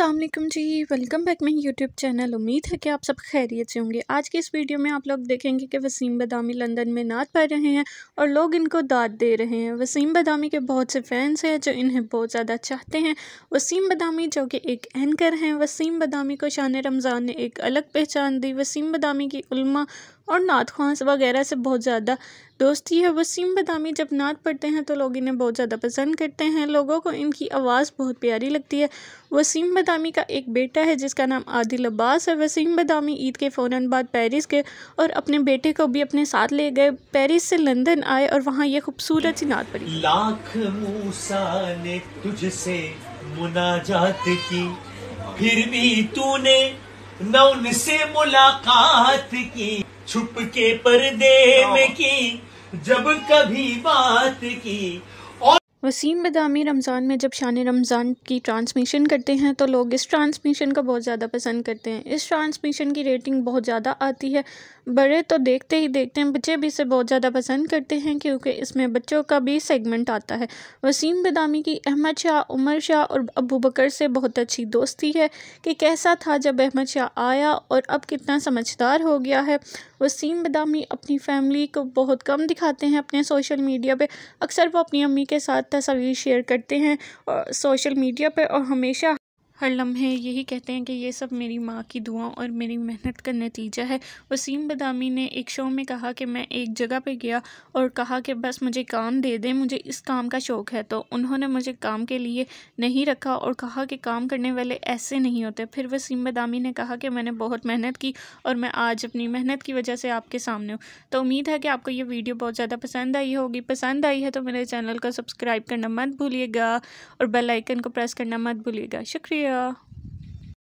Aslam ji welcome back my YouTube channel उम्मीद है कि आप सब खैरियत से होंगे आज की इस वीडियो में आप लोग देखेंगे कि वसीम बदामी लंदन में नाच पा रहे हैं और लोग इनको दाद दे रहे हैं वसीम बदामी के बहुत से फैंस हैं जो इन्हें बहुत ज़्यादा चाहते हैं वसीम बदामी जो कि एक एंकर हैं वसीम बदामी को शान रमज़ान ने एक अलग पहचान दी वसीम बदामी की उल्मा और नात ख्वास वगैरह से बहुत ज़्यादा दोस्ती है वसीम बदामी जब नात पढ़ते हैं तो लोग इन्हें बहुत ज़्यादा पसंद करते हैं लोगों को इनकी आवाज़ बहुत प्यारी लगती है वसीम बदामी का एक बेटा है जिसका नाम आदिल अब्बास है वसीम बदामी ईद के फ़ौर बाद पेरिस गए और अपने बेटे को भी अपने साथ ले गए पेरिस से लंदन आए और वहाँ ये खूबसूरत सी नात पढ़ी लाख ने तुझसे मुनाजात की फिर भी तूने न उनसे मुलाकात की छुप के पर्दे हाँ। में की जब कभी बात की वसीम बदामी रमज़ान में जब शान रमज़ान की ट्रांसमिशन करते हैं तो लोग इस ट्रांसमिशन को बहुत ज़्यादा पसंद करते हैं इस ट्रांसमिशन की रेटिंग बहुत ज़्यादा आती है बड़े तो देखते ही देखते हैं बच्चे भी इसे बहुत ज़्यादा पसंद करते हैं क्योंकि इसमें बच्चों का भी सेगमेंट आता है वसीम बदामी की अहमद शाह उमर शाह और अबू बकर से बहुत अच्छी दोस्ती है कि कैसा था जब अहमद शाह आया और अब कितना समझदार हो गया है वसीम बदामी अपनी फैमिली को बहुत कम दिखाते हैं अपने सोशल मीडिया पर अक्सर वो अपनी अम्मी के साथ तस्वीर है सभी शेयर करते हैं सोशल मीडिया पर और हमेशा हर लम्हे यही कहते हैं कि ये सब मेरी माँ की दुआ और मेरी मेहनत का नतीजा है वसीम बदामी ने एक शो में कहा कि मैं एक जगह पे गया और कहा कि बस मुझे काम दे दें मुझे इस काम का शौक़ है तो उन्होंने मुझे काम के लिए नहीं रखा और कहा कि काम करने वाले ऐसे नहीं होते फिर वसीम बदामी ने कहा कि मैंने बहुत मेहनत की और मैं आज अपनी मेहनत की वजह से आपके सामने हूँ तो उम्मीद है कि आपको ये वीडियो बहुत ज़्यादा पसंद आई होगी पसंद आई है तो मेरे चैनल को सब्सक्राइब करना मत भूलिएगा और बेल आइकन को प्रेस करना मत भूलिएगा शुक्रिया yeah.